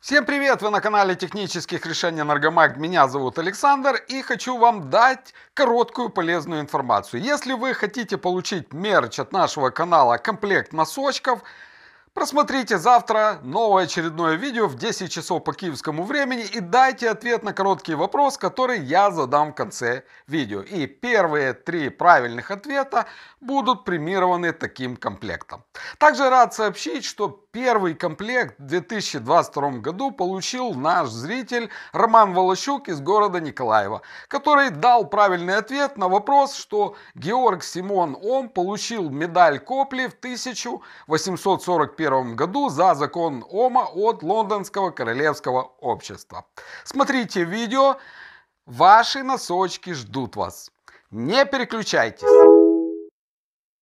Всем привет! Вы на канале технических решений Энергомаг. Меня зовут Александр и хочу вам дать короткую полезную информацию. Если вы хотите получить мерч от нашего канала, комплект носочков, просмотрите завтра новое очередное видео в 10 часов по киевскому времени и дайте ответ на короткий вопрос, который я задам в конце видео. И первые три правильных ответа будут премированы таким комплектом. Также рад сообщить, что Первый комплект в 2022 году получил наш зритель Роман Волощук из города Николаева, который дал правильный ответ на вопрос, что Георг Симон Ом получил медаль Копли в 1841 году за закон Ома от Лондонского королевского общества. Смотрите видео, ваши носочки ждут вас. Не переключайтесь.